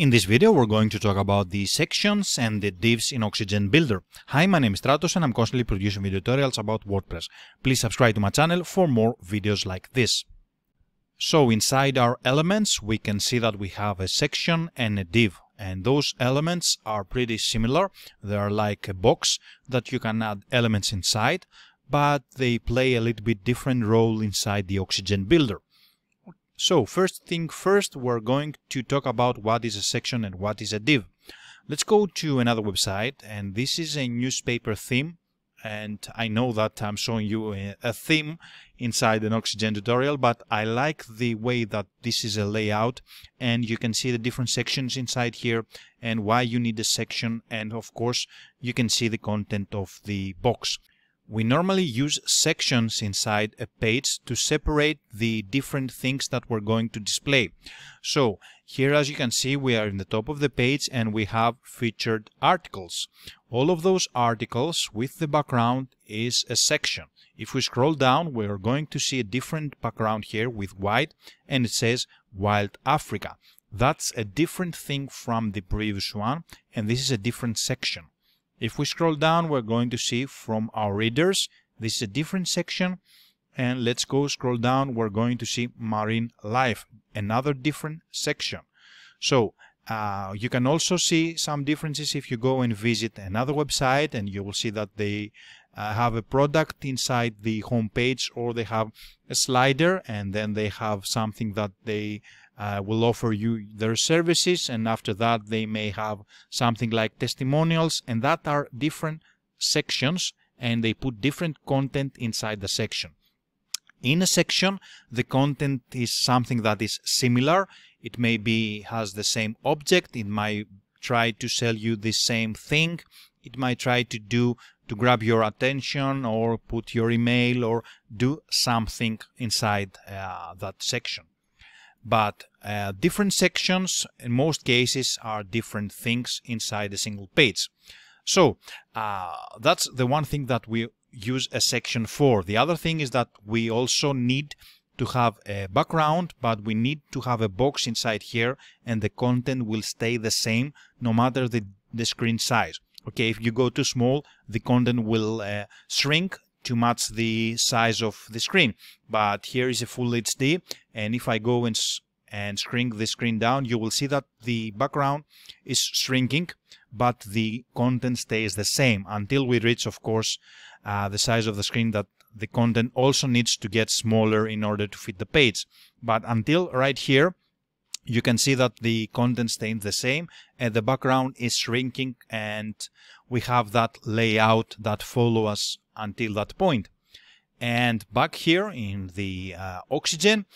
In this video we're going to talk about the sections and the divs in Oxygen Builder. Hi, my name is Stratos and I'm constantly producing video tutorials about WordPress. Please subscribe to my channel for more videos like this. So inside our elements we can see that we have a section and a div and those elements are pretty similar. They are like a box that you can add elements inside but they play a little bit different role inside the Oxygen Builder. So first thing first, we're going to talk about what is a section and what is a div. Let's go to another website and this is a newspaper theme and I know that I'm showing you a theme inside an oxygen tutorial but I like the way that this is a layout and you can see the different sections inside here and why you need a section and of course you can see the content of the box we normally use sections inside a page to separate the different things that we're going to display. So here, as you can see, we are in the top of the page and we have featured articles. All of those articles with the background is a section. If we scroll down, we are going to see a different background here with white and it says Wild Africa. That's a different thing from the previous one and this is a different section. If we scroll down, we're going to see from our readers. This is a different section. And let's go scroll down. We're going to see marine life, another different section. So uh, you can also see some differences if you go and visit another website and you will see that they uh, have a product inside the home page or they have a slider and then they have something that they uh, will offer you their services and after that they may have something like testimonials and that are different sections and they put different content inside the section. In a section, the content is something that is similar. It may be has the same object. It might try to sell you the same thing. It might try to do to grab your attention or put your email or do something inside uh, that section but uh, different sections in most cases are different things inside a single page. So uh, that's the one thing that we use a section for. The other thing is that we also need to have a background, but we need to have a box inside here and the content will stay the same no matter the, the screen size. Okay, if you go too small, the content will uh, shrink to match the size of the screen. But here is a full HD and if I go and, and shrink the screen down you will see that the background is shrinking but the content stays the same until we reach of course uh, the size of the screen that the content also needs to get smaller in order to fit the page. But until right here you can see that the content stays the same and the background is shrinking and we have that layout that follows us until that point. And back here in the uh, oxygen,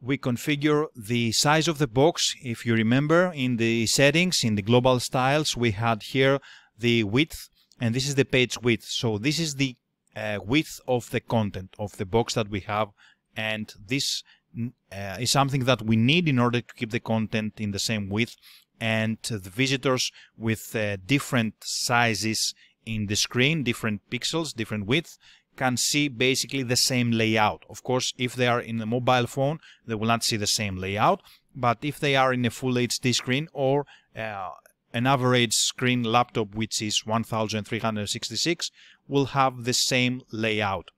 we configure the size of the box. If you remember in the settings, in the global styles, we had here the width and this is the page width. So this is the uh, width of the content of the box that we have. And this uh, is something that we need in order to keep the content in the same width and the visitors with uh, different sizes in the screen, different pixels, different width, can see basically the same layout. Of course, if they are in a mobile phone, they will not see the same layout. But if they are in a full HD screen or uh, an average screen laptop, which is 1366, will have the same layout.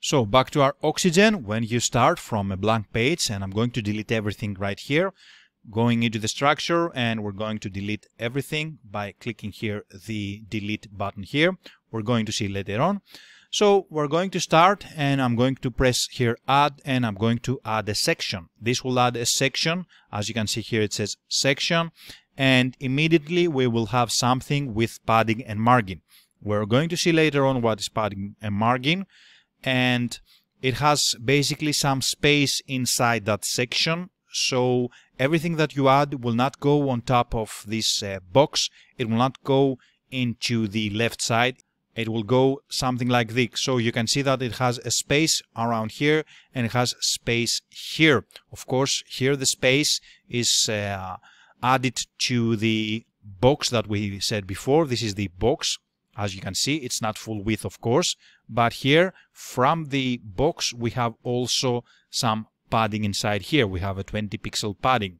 So back to our Oxygen, when you start from a blank page, and I'm going to delete everything right here, going into the structure and we're going to delete everything by clicking here the delete button here we're going to see later on so we're going to start and I'm going to press here add and I'm going to add a section this will add a section as you can see here it says section and immediately we will have something with padding and margin we're going to see later on what is padding and margin and it has basically some space inside that section so everything that you add will not go on top of this uh, box it will not go into the left side it will go something like this so you can see that it has a space around here and it has space here of course here the space is uh, added to the box that we said before this is the box as you can see it's not full width of course but here from the box we have also some padding inside here. We have a 20 pixel padding.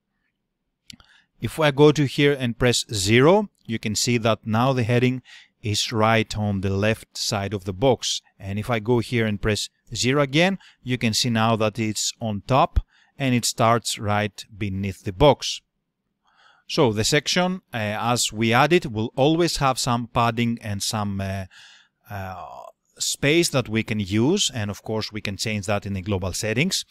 If I go to here and press 0, you can see that now the heading is right on the left side of the box. And if I go here and press 0 again, you can see now that it's on top and it starts right beneath the box. So the section, uh, as we add it, will always have some padding and some uh, uh, space that we can use. And of course, we can change that in the global settings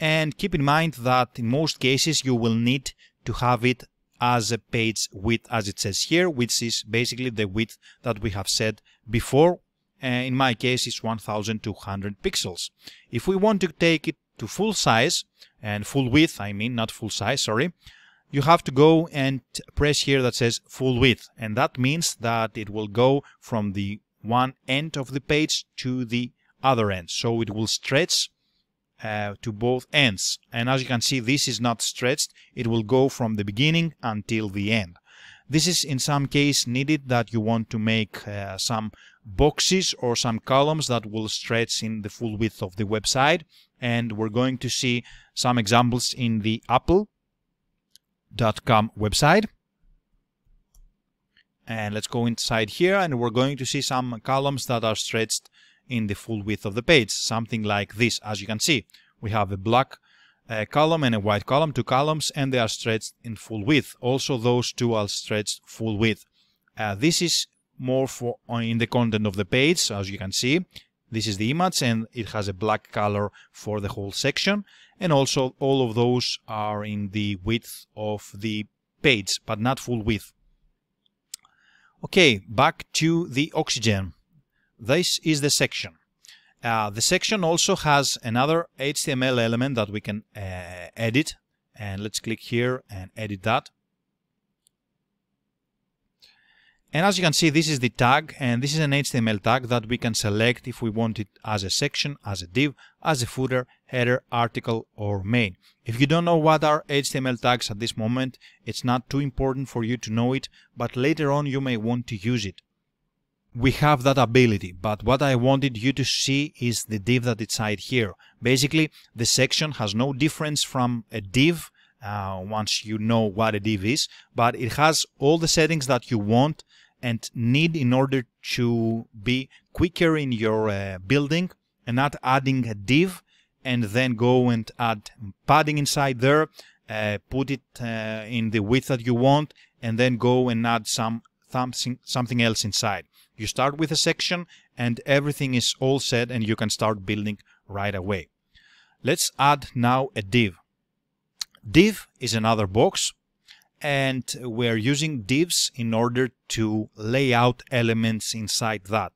and keep in mind that in most cases you will need to have it as a page width as it says here which is basically the width that we have said before uh, in my case it's 1200 pixels if we want to take it to full size and full width I mean not full size sorry you have to go and press here that says full width and that means that it will go from the one end of the page to the other end so it will stretch uh, to both ends. And as you can see, this is not stretched. It will go from the beginning until the end. This is in some case needed that you want to make uh, some boxes or some columns that will stretch in the full width of the website. And we're going to see some examples in the apple.com website. And let's go inside here and we're going to see some columns that are stretched in the full width of the page, something like this, as you can see. We have a black uh, column and a white column, two columns, and they are stretched in full width. Also, those two are stretched full width. Uh, this is more for uh, in the content of the page, as you can see. This is the image and it has a black color for the whole section. And also all of those are in the width of the page, but not full width. Okay, back to the oxygen. This is the section. Uh, the section also has another HTML element that we can uh, edit. And let's click here and edit that. And as you can see, this is the tag, and this is an HTML tag that we can select if we want it as a section, as a div, as a footer, header, article, or main. If you don't know what are HTML tags at this moment, it's not too important for you to know it, but later on you may want to use it we have that ability, but what I wanted you to see is the div that it's inside here. Basically, the section has no difference from a div uh, once you know what a div is, but it has all the settings that you want and need in order to be quicker in your uh, building and not adding a div and then go and add padding inside there, uh, put it uh, in the width that you want, and then go and add some something else inside. You start with a section and everything is all set and you can start building right away. Let's add now a div. Div is another box and we're using divs in order to lay out elements inside that.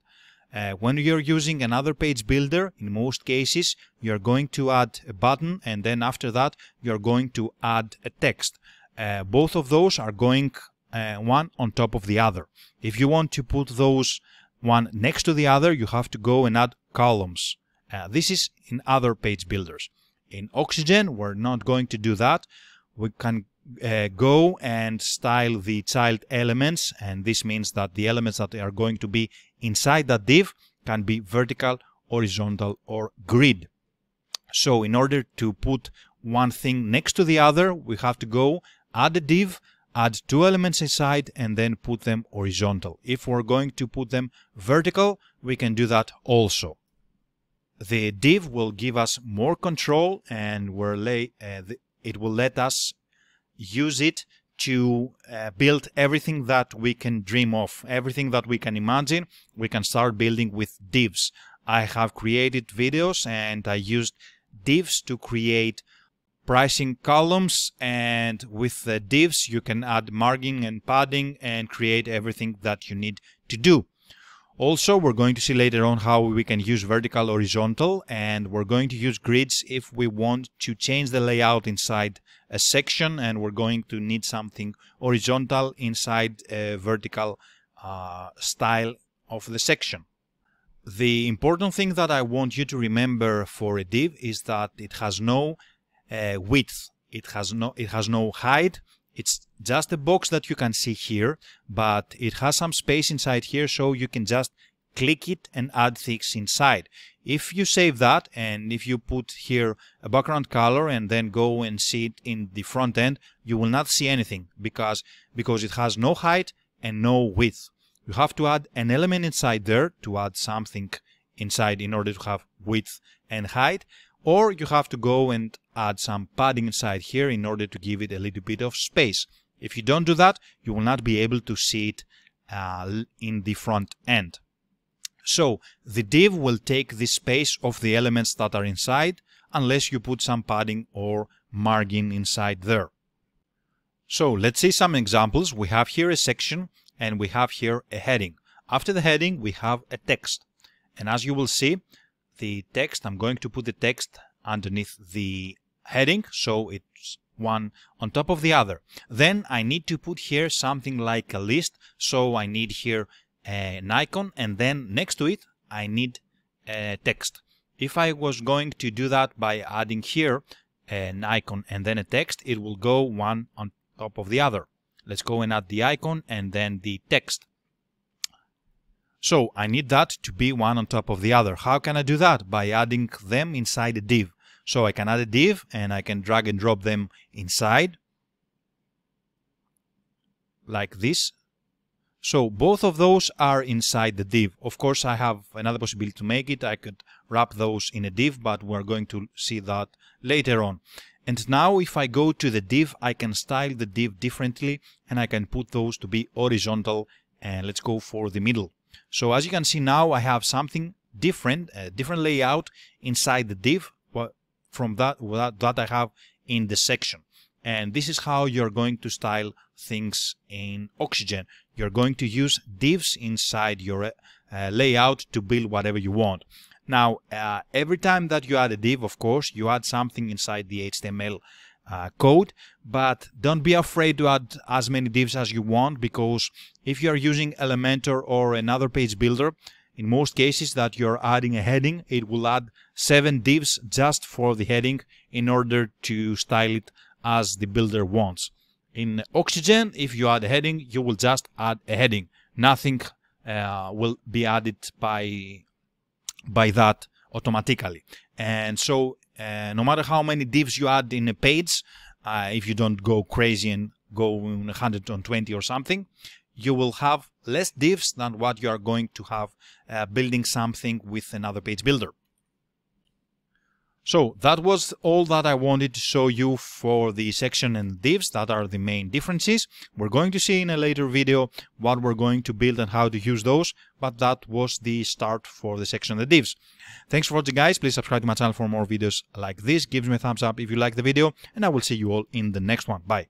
Uh, when you're using another page builder, in most cases, you're going to add a button and then after that, you're going to add a text. Uh, both of those are going uh, one on top of the other. If you want to put those one next to the other, you have to go and add columns. Uh, this is in other page builders. In Oxygen, we're not going to do that. We can uh, go and style the child elements, and this means that the elements that are going to be inside that div can be vertical, horizontal, or grid. So in order to put one thing next to the other, we have to go add a div, add two elements inside and then put them horizontal. If we're going to put them vertical, we can do that also. The div will give us more control and we're lay, uh, it will let us use it to uh, build everything that we can dream of, everything that we can imagine, we can start building with divs. I have created videos and I used divs to create pricing columns and with the divs you can add margin and padding and create everything that you need to do. Also, we're going to see later on how we can use vertical, horizontal, and we're going to use grids if we want to change the layout inside a section, and we're going to need something horizontal inside a vertical uh, style of the section. The important thing that I want you to remember for a div is that it has no uh, width. It has no it has no height. It's just a box that you can see here, but it has some space inside here, so you can just click it and add things inside. If you save that and if you put here a background color and then go and see it in the front end, you will not see anything because, because it has no height and no width. You have to add an element inside there to add something inside in order to have width and height or you have to go and add some padding inside here in order to give it a little bit of space. If you don't do that, you will not be able to see it uh, in the front end. So the div will take the space of the elements that are inside unless you put some padding or margin inside there. So let's see some examples. We have here a section and we have here a heading. After the heading we have a text. And as you will see, the text. I'm going to put the text underneath the heading, so it's one on top of the other. Then I need to put here something like a list, so I need here an icon, and then next to it I need a text. If I was going to do that by adding here an icon and then a text, it will go one on top of the other. Let's go and add the icon and then the text. So I need that to be one on top of the other. How can I do that? By adding them inside a div. So I can add a div and I can drag and drop them inside like this. So both of those are inside the div. Of course, I have another possibility to make it. I could wrap those in a div, but we're going to see that later on. And now if I go to the div, I can style the div differently and I can put those to be horizontal and let's go for the middle. So as you can see now, I have something different, a different layout inside the div from that, that I have in the section. And this is how you're going to style things in Oxygen. You're going to use divs inside your uh, layout to build whatever you want. Now, uh, every time that you add a div, of course, you add something inside the HTML uh, code, but don't be afraid to add as many divs as you want because if you are using Elementor or another page builder, in most cases that you're adding a heading, it will add seven divs just for the heading in order to style it as the builder wants. In Oxygen, if you add a heading, you will just add a heading. Nothing uh, will be added by by that automatically. And so Eh, no matter how many divs you add in a page, uh, if you don't go crazy and go 120 or something, you will have less divs than what you are going to have uh, building something with another page builder. So that was all that I wanted to show you for the section and divs that are the main differences. We're going to see in a later video what we're going to build and how to use those, but that was the start for the section and the divs. Thanks for watching guys, please subscribe to my channel for more videos like this, give me a thumbs up if you like the video, and I will see you all in the next one. Bye!